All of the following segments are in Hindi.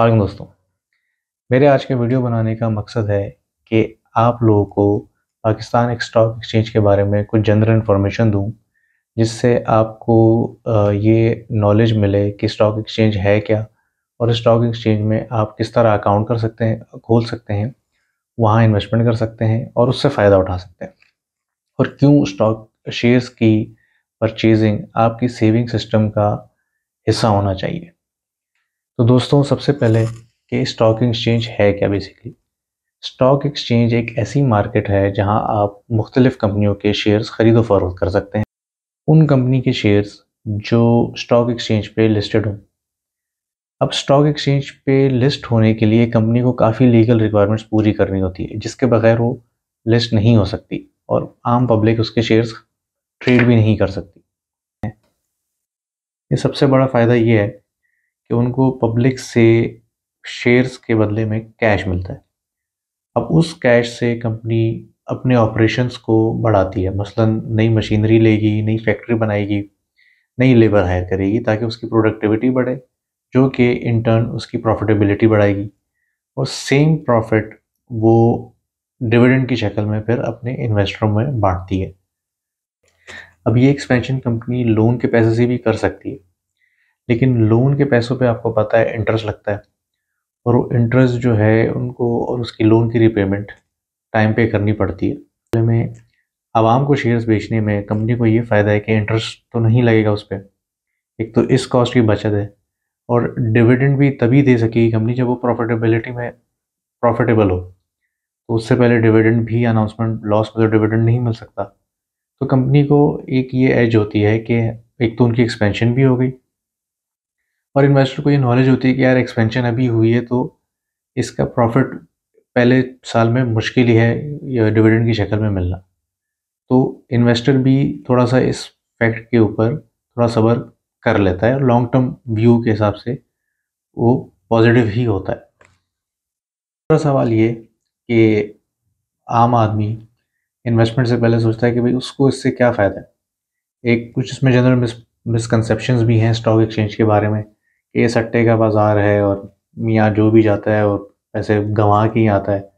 अलैक्म दोस्तों मेरे आज के वीडियो बनाने का मकसद है कि आप लोगों को पाकिस्तान एक स्टॉक एक्सचेंज के बारे में कुछ जनरल इन्फॉर्मेशन दूं जिससे आपको ये नॉलेज मिले कि स्टॉक एक्सचेंज है क्या और स्टॉक एक्सचेंज में आप किस तरह अकाउंट कर सकते हैं खोल सकते हैं वहाँ इन्वेस्टमेंट कर सकते हैं और उससे फ़ायदा उठा सकते हैं और क्यों स्टॉक शेयर्स की परचेजिंग आपकी सेविंग सिस्टम का हिस्सा होना चाहिए तो दोस्तों सबसे पहले कि स्टॉक एक्सचेंज है क्या बेसिकली स्टॉक एक्सचेंज एक ऐसी मार्केट है जहां आप मुख्तलिफ़ कंपनियों के शेयर्स ख़रीदो फरोख्त कर सकते हैं उन कंपनी के शेयर्स जो स्टॉक एक्सचेंज पे लिस्टेड हों अब स्टॉक एक्सचेंज पे लिस्ट होने के लिए कंपनी को काफ़ी लीगल रिक्वायरमेंट्स पूरी करनी होती है जिसके बगैर वो लिस्ट नहीं हो सकती और आम पब्लिक उसके शेयर्स ट्रेड भी नहीं कर सकती ये सबसे बड़ा फ़ायदा ये है कि उनको पब्लिक से शेयर्स के बदले में कैश मिलता है अब उस कैश से कंपनी अपने ऑपरेशंस को बढ़ाती है मसलन नई मशीनरी लेगी नई फैक्ट्री बनाएगी नई लेबर हायर करेगी ताकि उसकी प्रोडक्टिविटी बढ़े जो कि इन टर्न उसकी प्रॉफिटेबिलिटी बढ़ाएगी और सेम प्रॉफिट वो डिविडेंड की शक्ल में फिर अपने इन्वेस्टरों में बांटती है अब ये एक्सपेंशन कंपनी लोन के पैसे से भी कर सकती है लेकिन लोन के पैसों पे आपको पता है इंटरेस्ट लगता है और वो इंटरेस्ट जो है उनको और उसकी लोन की रिपेमेंट टाइम पे करनी पड़ती है में आवाम को शेयर्स बेचने में कंपनी को ये फ़ायदा है कि इंटरेस्ट तो नहीं लगेगा उस पर एक तो इस कॉस्ट की बचत है और डिविडेंड भी तभी दे सकेगी कंपनी जब वो प्रॉफिटेबिलिटी में प्रॉफिटेबल हो तो उससे पहले डिविडेंड भी अनाउंसमेंट लॉस में तो डिविडेंड नहीं मिल सकता तो कंपनी को एक ये एज होती है कि एक तो उनकी एक्सपेंशन भी हो गई और इन्वेस्टर को ये नॉलेज होती है कि यार एक्सपेंशन अभी हुई है तो इसका प्रॉफिट पहले साल में मुश्किल ही है डिविडेंड की शक्ल में मिलना तो इन्वेस्टर भी थोड़ा सा इस फैक्ट के ऊपर थोड़ा सबर कर लेता है लॉन्ग टर्म व्यू के हिसाब से वो पॉजिटिव ही होता है दूसरा सवाल ये कि आम आदमी इन्वेस्टमेंट से पहले सोचता है कि भाई उसको इससे क्या फ़ायदा है एक कुछ इसमें जनरल मिस मिसकनसेप्शन भी हैं स्टॉक एक्सचेंज के बारे में ये सट्टे का बाज़ार है और यहाँ जो भी जाता है और पैसे गंवा के ही आता है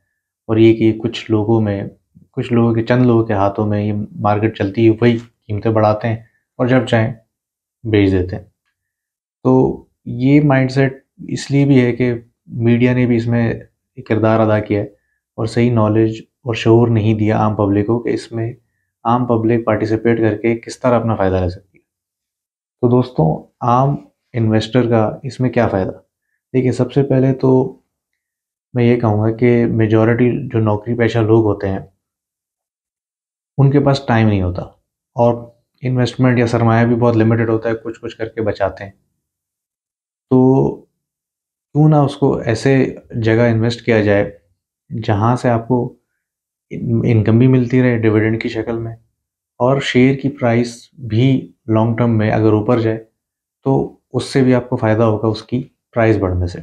और ये कि कुछ लोगों में कुछ लोगों के चंद लोगों के हाथों में ये मार्केट चलती है वही कीमतें बढ़ाते हैं और जब चाहें बेच देते हैं तो ये माइंडसेट इसलिए भी है कि मीडिया ने भी इसमें किरदार अदा किया है और सही नॉलेज और शोर नहीं दिया आम पब्लिक को कि इसमें आम पब्लिक पार्टिसिपेट करके किस तरह अपना फ़ायदा ले सकती है तो दोस्तों आम इन्वेस्टर का इसमें क्या फ़ायदा देखिए सबसे पहले तो मैं ये कहूँगा कि मेजॉरिटी जो नौकरी पेशा लोग होते हैं उनके पास टाइम नहीं होता और इन्वेस्टमेंट या सरमाया भी बहुत लिमिटेड होता है कुछ कुछ करके बचाते हैं तो क्यों ना उसको ऐसे जगह इन्वेस्ट किया जाए जहाँ से आपको इनकम भी मिलती रहे डिविडेंड की शक्ल में और शेयर की प्राइस भी लॉन्ग टर्म में अगर ऊपर जाए तो उससे भी आपको फ़ायदा होगा उसकी प्राइस बढ़ने से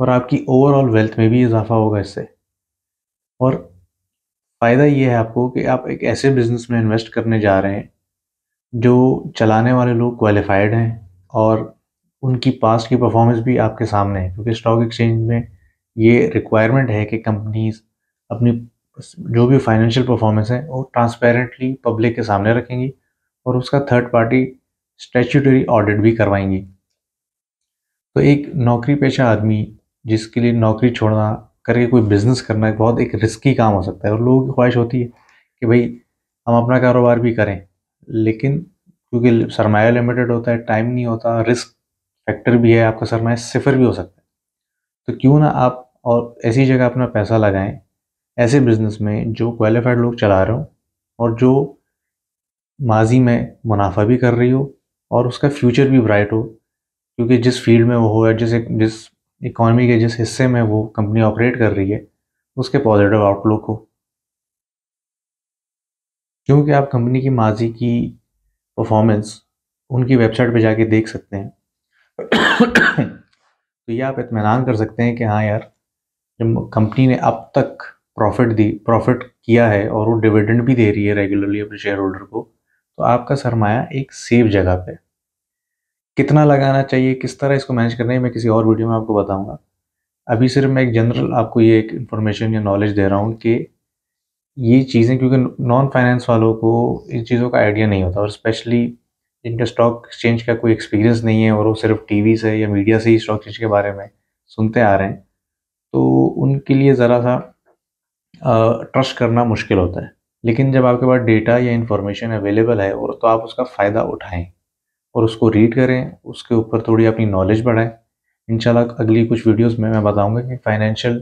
और आपकी ओवरऑल वेल्थ में भी इजाफा होगा इससे और फ़ायदा ये है आपको कि आप एक ऐसे बिज़नेस में इन्वेस्ट करने जा रहे हैं जो चलाने वाले लोग क्वालिफाइड हैं और उनकी पास की परफॉर्मेंस भी आपके सामने है क्योंकि स्टॉक एक्सचेंज में ये रिक्वायरमेंट है कि कंपनीज अपनी जो भी फाइनेंशियल परफॉर्मेंस है वो ट्रांसपेरेंटली पब्लिक के सामने रखेंगी और उसका थर्ड पार्टी स्टैचूटरी ऑडिट भी करवाएंगी तो एक नौकरी पेशा आदमी जिसके लिए नौकरी छोड़ना करके कोई बिज़नेस करना बहुत एक रिस्की काम हो सकता है और लोगों की ख्वाहिश होती है कि भाई हम अपना कारोबार भी करें लेकिन क्योंकि सरमाया लिमिटेड होता है टाइम नहीं होता रिस्क फैक्टर भी है आपका सरमाया सिफर भी हो सकता है तो क्यों ना आप और ऐसी जगह अपना पैसा लगाएं ऐसे बिजनेस में जो क्वालिफाइड लोग चला रहे हो और जो माजी में मुनाफा भी कर रही हो और उसका फ्यूचर भी ब्राइट हो क्योंकि जिस फील्ड में वो हो या जिस जिस इकॉनमी के जिस हिस्से में वो कंपनी ऑपरेट कर रही है उसके पॉजिटिव आउटलुक हो क्योंकि आप कंपनी की माजी की परफॉर्मेंस उनकी वेबसाइट पे जाके देख सकते हैं तो ये आप इतमान कर सकते हैं कि हाँ यार जब कंपनी ने अब तक प्रॉफिट दी प्रॉफिट किया है और वो डिविडेंड भी दे रही है रेगुलरली अपने शेयर होल्डर को आपका सरमाया एक सेफ जगह पे कितना लगाना चाहिए किस तरह इसको मैनेज करना है मैं किसी और वीडियो में आपको बताऊंगा अभी सिर्फ मैं एक जनरल आपको ये एक इन्फॉर्मेशन या नॉलेज दे रहा हूँ कि ये चीज़ें क्योंकि नॉन फाइनेंस वालों को इन चीज़ों का आइडिया नहीं होता और स्पेशली जिनका स्टॉक एक्सचेंज का कोई एक्सपीरियंस नहीं है और वो सिर्फ टी से या मीडिया से ही स्टॉक एक्सचेंज के बारे में सुनते आ रहे हैं तो उनके लिए ज़रा सा ट्रस्ट करना मुश्किल होता है लेकिन जब आपके पास डेटा या इन्फॉर्मेशन अवेलेबल है और तो आप उसका फ़ायदा उठाएं और उसको रीड करें उसके ऊपर थोड़ी अपनी नॉलेज बढ़ाएं इंशाल्लाह अगली कुछ वीडियोस में मैं बताऊंगा कि फाइनेंशियल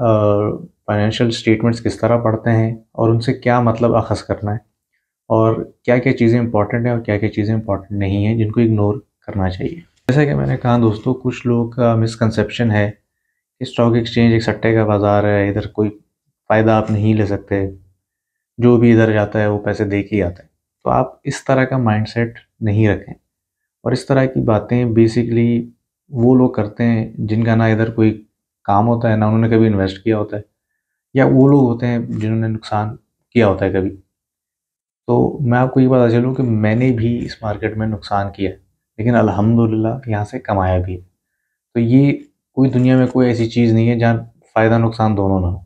फाइनेंशियल स्टेटमेंट्स किस तरह पढ़ते हैं और उनसे क्या मतलब अखज़ करना है और क्या क्या चीज़ें इंपॉर्टेंट हैं और क्या क्या चीज़ें इंपॉर्टेंट नहीं हैं जिनको इग्नोर करना चाहिए जैसा कि मैंने कहा दोस्तों कुछ लोग का मिसकनसेप्शन है कि स्टॉक एक्सचेंज एक सट्टे का बाज़ार है इधर कोई फ़ायदा आप नहीं ले सकते जो भी इधर जाता है वो पैसे दे के आता है तो आप इस तरह का माइंडसेट नहीं रखें और इस तरह की बातें बेसिकली वो लोग करते हैं जिनका ना इधर कोई काम होता है ना उन्होंने कभी इन्वेस्ट किया होता है या वो लोग होते हैं जिन्होंने नुकसान किया होता है कभी तो मैं आपको ये बता चलूँ कि मैंने भी इस मार्केट में नुकसान किया है लेकिन अलहमदिल्ला यहाँ से कमाया भी है तो ये कोई दुनिया में कोई ऐसी चीज़ नहीं है जहाँ फ़ायदा नुकसान दोनों ना हो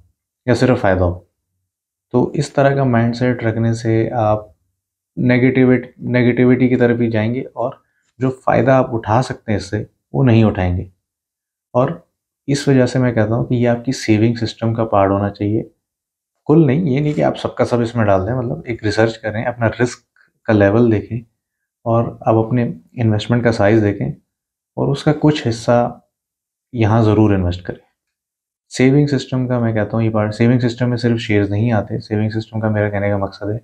या सिर्फ फ़ायदा हो तो इस तरह का माइंडसेट रखने से आप नेगेटिविट नेगेटिविटी की तरफ ही जाएंगे और जो फ़ायदा आप उठा सकते हैं इससे वो नहीं उठाएंगे और इस वजह से मैं कहता हूँ कि ये आपकी सेविंग सिस्टम का पार्ट होना चाहिए कुल नहीं ये नहीं कि आप सबका सब इसमें डाल दें मतलब एक रिसर्च करें अपना रिस्क का लेवल देखें और आप अपने इन्वेस्टमेंट का साइज़ देखें और उसका कुछ हिस्सा यहाँ ज़रूर इन्वेस्ट करें सेविंग सिस्टम का मैं कहता हूँ ये पार्ट सेविंग सिस्टम में सिर्फ शेयर्स नहीं आते सेविंग सिस्टम का मेरा कहने का मकसद है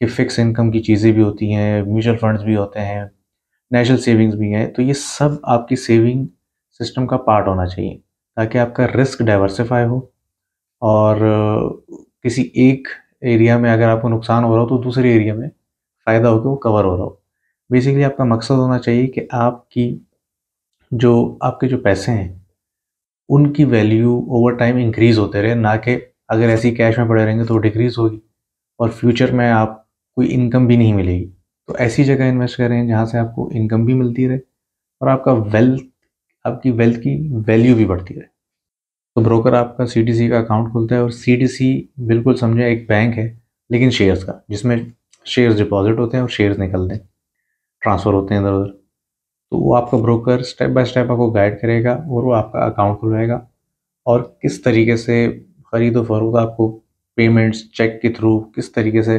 कि फ़िक्स इनकम की चीज़ें भी होती हैं म्यूचुअल फंड्स भी होते हैं नेशनल सेविंग्स भी हैं तो ये सब आपकी सेविंग सिस्टम का पार्ट होना चाहिए ताकि आपका रिस्क डाइवर्सिफाई हो और किसी एक एरिया में अगर आपको नुकसान हो रहा हो तो दूसरे एरिया में फ़ायदा होकर वो कवर हो रहा हो बेसिकली आपका मकसद होना चाहिए कि आपकी जो आपके जो पैसे हैं उनकी वैल्यू ओवर टाइम इंक्रीज़ होते रहे ना कि अगर ऐसी कैश में पड़े रहेंगे तो वो डिक्रीज़ होगी और फ्यूचर में आप कोई इनकम भी नहीं मिलेगी तो ऐसी जगह इन्वेस्ट करें जहाँ से आपको इनकम भी मिलती रहे और आपका वेल्थ आपकी वेल्थ की वैल्यू भी बढ़ती रहे तो ब्रोकर आपका सी का अकाउंट खोलता है और सी बिल्कुल समझे एक बैंक है लेकिन शेयर्स का जिसमें शेयर्स डिपॉजिट होते हैं और शेयर्स निकलते हैं ट्रांसफ़र होते हैं इधर उधर तो वो आपका ब्रोकर स्टेप बाय स्टेप आपको गाइड करेगा और वो आपका अकाउंट खुलवाएगा और किस तरीके से खरीदो फरूद आपको पेमेंट्स चेक के थ्रू किस तरीके से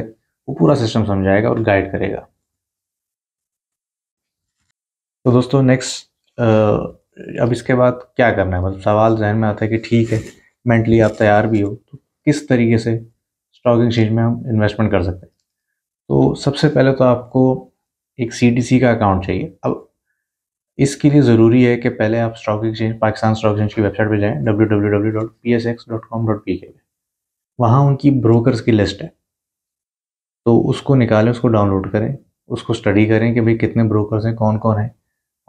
वो पूरा सिस्टम समझाएगा और गाइड करेगा तो दोस्तों नेक्स्ट अब इसके बाद क्या करना है मतलब सवाल जहन में आता है कि ठीक है मेंटली आप तैयार भी हो तो किस तरीके से स्टॉक एक्सचेंज में हम इन्वेस्टमेंट कर सकते हैं तो सबसे पहले तो आपको एक सी का अकाउंट चाहिए अब इसके लिए ज़रूरी है कि पहले आप stock exchange Pakistan stock exchange की वेबसाइट पर जाएँ W W W dot P S X dot com dot P K वहाँ उनकी ब्रोकर्स की लिस्ट है तो उसको निकालें उसको डाउनलोड करें उसको स्टडी करें कि भाई कितने ब्रोकर्स हैं कौन कौन हैं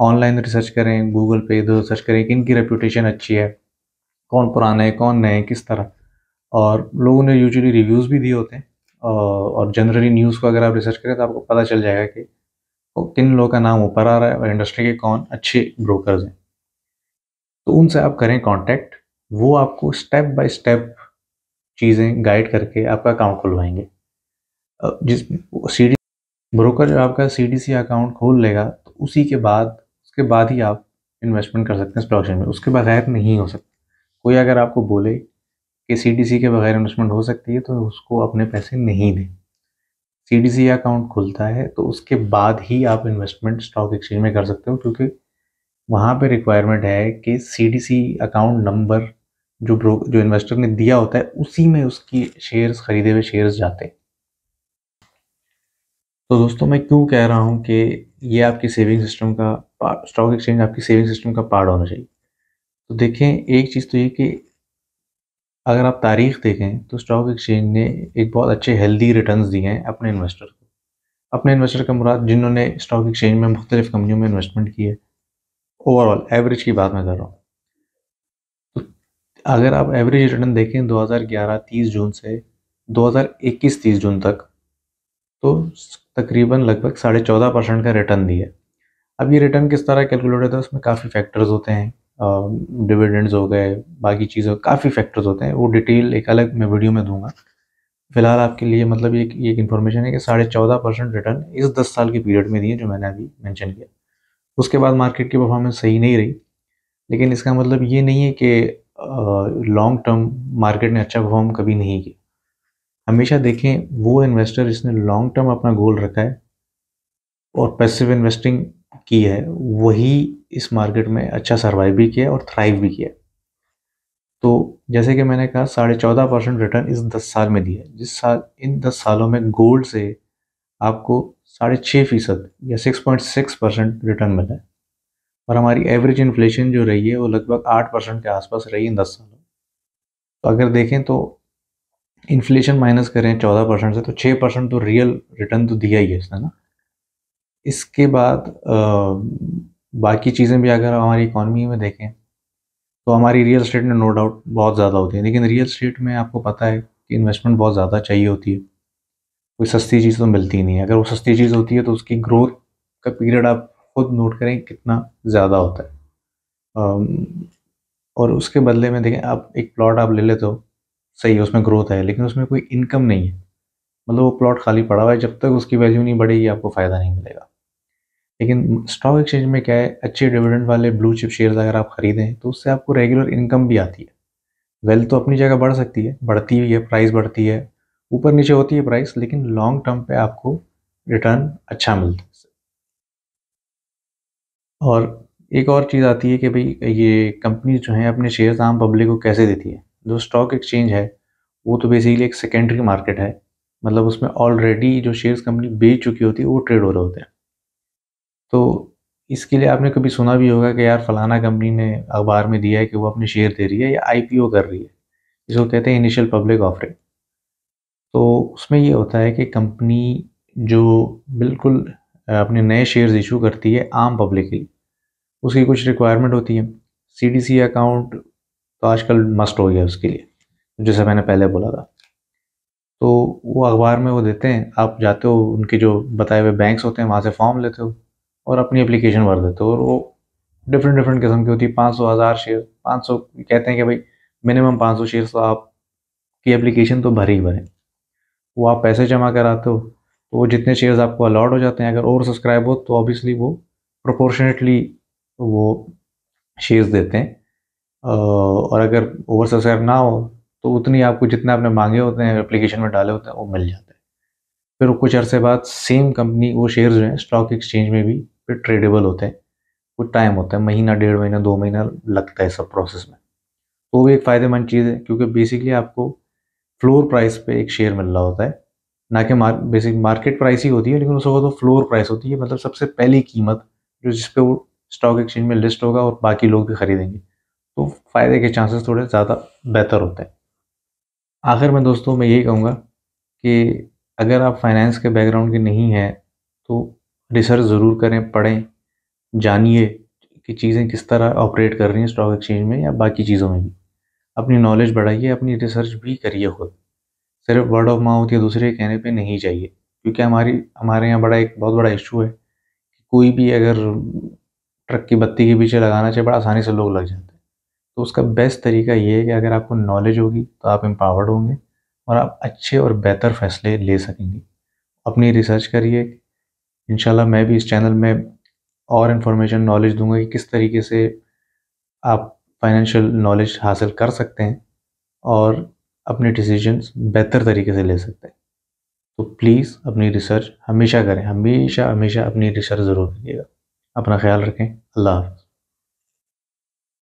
ऑनलाइन रिसर्च करें गूगल पे इधर सर्च करें कि इनकी रेपूटेशन अच्छी है कौन पुराना है कौन नए हैं किस तरह और लोगों ने यूजली रिव्यूज़ भी दिए होते हैं और जनरली न्यूज़ को अगर आप रिसर्च करें तो आपको पता चल जाएगा कि तो किन लोगों का नाम ऊपर आ रहा है और इंडस्ट्री के कौन अच्छे ब्रोकर्स हैं तो उनसे आप करें कॉन्टेक्ट वो आपको स्टेप बाय स्टेप चीज़ें गाइड करके आपका अकाउंट खुलवाएंगे जिस सी डी ब्रोकर जो आपका सी डी सी अकाउंट खोल लेगा तो उसी के बाद उसके बाद ही आप इन्वेस्टमेंट कर सकते हैं प्रोडक्शन में उसके बगैर नहीं हो सकता कोई अगर आपको बोले कि सी डी सी के बगैर इन्वेस्टमेंट हो सकती है तो उसको अपने पैसे नहीं दें सी अकाउंट खुलता है तो उसके बाद ही आप इन्वेस्टमेंट स्टॉक एक्सचेंज में कर सकते हो क्योंकि वहाँ पे रिक्वायरमेंट है कि सी अकाउंट नंबर जो ब्रो जो इन्वेस्टर ने दिया होता है उसी में उसकी शेयर्स खरीदे हुए शेयर्स जाते हैं तो दोस्तों मैं क्यों कह रहा हूँ कि ये आपकी सेविंग सिस्टम का स्टॉक एक्सचेंज आपकी सेविंग सिस्टम का पार्ट होना चाहिए तो देखें एक चीज़ तो ये कि अगर आप तारीख देखें तो स्टॉक एक्सचेंज ने एक बहुत अच्छे हेल्दी रिटर्न दिए हैं अपने इन्वेस्टर को अपने इन्वेस्टर का मुराद जिन्होंने स्टॉक एक्सचेंज में मुख्तलिफ कंपनियों में इन्वेस्टमेंट की है ओवरऑल एवरेज की बात मैं कर रहा हूँ तो अगर आप एवरेज रिटर्न देखें 2011 30 जून से 2021 30 जून तक तो तकरीबन लगभग साढ़े चौदह परसेंट का रिटर्न दिया अब ये रिटर्न किस तरह कैलकुलेट होता है उसमें काफ़ी फैक्टर्स होते हैं डिविडेंड्स हो गए बाकी चीज़ें काफ़ी फैक्टर्स होते हैं वो डिटेल एक अलग मैं वीडियो में दूंगा फिलहाल आपके लिए मतलब एक ये एक इन्फॉर्मेशन है कि साढ़े चौदह परसेंट रिटर्न इस दस साल के पीरियड में दिए जो मैंने अभी मेंशन किया उसके बाद मार्केट की परफॉर्मेंस सही नहीं रही लेकिन इसका मतलब ये नहीं है कि लॉन्ग टर्म मार्केट ने अच्छा परफॉर्म कभी नहीं किया हमेशा देखें वो इन्वेस्टर जिसने लॉन्ग टर्म अपना गोल रखा है और पैसिव इन्वेस्टिंग की है वही इस मार्केट में अच्छा सर्वाइव भी किया और थ्राइव भी किया तो जैसे कि मैंने कहा साढ़े चौदह परसेंट रिटर्न इस दस साल में दिया है जिस साल इन दस सालों में गोल्ड से आपको साढ़े छः फीसद या six point six percent return मिला है और हमारी एवरेज इन्फ्लेशन जो रही है वो लगभग आठ परसेंट के आसपास रही है इन दस सालों तो अगर देखें तो इन्फ्लेशन माइनस करें चौदह परसेंट से तो छः परसेंट तो रियल रिटर्न तो दिया ही है इसने ना इसके बाद बाकी चीज़ें भी अगर हमारी इकॉनमी में देखें तो हमारी रियल स्टेट में नो डाउट बहुत ज़्यादा होती है लेकिन रियल स्टेट में आपको पता है कि इन्वेस्टमेंट बहुत ज़्यादा चाहिए होती है कोई सस्ती चीज़ तो मिलती नहीं है अगर वो सस्ती चीज़ होती है तो उसकी ग्रोथ का पीरियड आप खुद नोट करें कितना ज़्यादा होता है और उसके बदले में देखें आप एक प्लॉट आप ले लेते हो सही है उसमें ग्रोथ है लेकिन उसमें कोई इनकम नहीं है मतलब वो प्लॉट खाली पड़ा हुआ है जब तक उसकी वैल्यू नहीं बढ़ेगी आपको फ़ायदा नहीं मिलेगा लेकिन स्टॉक एक्सचेंज में क्या है अच्छे डिविडेंड वाले ब्लू चिप शेयर्स अगर आप खरीदें तो उससे आपको रेगुलर इनकम भी आती है वेल्थ तो अपनी जगह बढ़ सकती है बढ़ती हुई है प्राइस बढ़ती है ऊपर नीचे होती है प्राइस लेकिन लॉन्ग टर्म पे आपको रिटर्न अच्छा मिलता है और एक और चीज़ आती है कि भाई ये कंपनी जो है अपने शेयर्स आम पब्लिक को कैसे देती है जो स्टॉक एक्सचेंज है वो तो बेसिकली एक सेकेंडरी मार्केट है मतलब उसमें ऑलरेडी जो शेयर्स कंपनी बेच चुकी होती है वो ट्रेड हो रहे होते हैं तो इसके लिए आपने कभी सुना भी होगा कि यार फलाना कंपनी ने अखबार में दिया है कि वो अपने शेयर दे रही है या आई कर रही है जिसको कहते हैं इनिशियल पब्लिक ऑफरिंग तो उसमें ये होता है कि कंपनी जो बिल्कुल अपने नए शेयर्स इशू करती है आम पब्लिक के लिए उसकी कुछ रिक्वायरमेंट होती है सी अकाउंट तो आजकल मस्ट हो गया उसके लिए जैसा मैंने पहले बोला था तो वो अखबार में वो देते हैं आप जाते हो उनके जो बताए हुए बैंक्स होते हैं वहाँ से फॉर्म लेते हो और अपनी एप्लीकेशन भर देते हो और वो डिफरेंट डिफरेंट किस्म की होती है पाँच सौ हज़ार शेयर पाँच सौ कहते हैं कि भाई मिनिमम पाँच सौ शेयर तो आप की एप्लीकेशन तो भरे ही भरें वो आप पैसे जमा कराते हो तो वो जितने शेयर्स आपको अलॉट हो जाते हैं अगर ओवर सब्सक्राइब हो तो ऑब्वियसली वो प्रोपोर्शनेटली वो शेयर्स देते हैं और अगर ओवर सब्सक्राइब ना हो तो उतनी आपको जितना आपने मांगे होते हैं एप्लीकेशन में डाले होते हैं वो मिल जाते हैं फिर कुछ अरसे बाद सेम कंपनी वो शेयर जो हैं स्टॉक एक्सचेंज में भी फिर ट्रेडेबल होते हैं कुछ टाइम होता है महीना डेढ़ महीना दो महीना लगता है सब प्रोसेस में तो भी एक फ़ायदेमंद चीज़ है क्योंकि बेसिकली आपको फ्लोर प्राइस पे एक शेयर मिल रहा होता है ना कि मार, बेसिक मार्केट प्राइस ही होती है लेकिन उसको तो फ्लोर प्राइस होती है मतलब सबसे पहली कीमत जो जिस पे वो स्टॉक एक्सचेंज में लिस्ट होगा और बाकी लोग भी खरीदेंगे तो फ़ायदे के चांसेस थोड़े ज़्यादा बेहतर होते हैं आखिर में दोस्तों मैं यही कहूँगा कि अगर आप फाइनेंस के बैकग्राउंड के नहीं हैं तो रिसर्च ज़रूर करें पढ़ें जानिए कि चीज़ें किस तरह ऑपरेट कर रही हैं स्टॉक एक्सचेंज में या बाकी चीज़ों में भी अपनी नॉलेज बढ़ाइए अपनी रिसर्च भी करिए खुद सिर्फ वर्ड ऑफ माउथ या दूसरे कहने पे नहीं चाहिए क्योंकि हमारी हमारे यहाँ बड़ा एक बहुत बड़ा इशू है कि कोई भी अगर ट्रक की बत्ती के पीछे लगाना चाहिए बड़ा आसानी से लोग लग जाते हैं तो उसका बेस्ट तरीका ये है कि अगर आपको नॉलेज होगी तो आप एम्पावर्ड होंगे और आप अच्छे और बेहतर फैसले ले सकेंगे अपनी रिसर्च करिए इन मैं भी इस चैनल में और इन्फॉर्मेशन नॉलेज दूंगा कि किस तरीके से आप फाइनेंशियल नॉलेज हासिल कर सकते हैं और अपने डिसीजंस बेहतर तरीके से ले सकते हैं तो प्लीज़ अपनी रिसर्च हमेशा करें हमेशा हमेशा अपनी रिसर्च ज़रूर करिएगा अपना ख्याल रखें अल्लाह हाफ़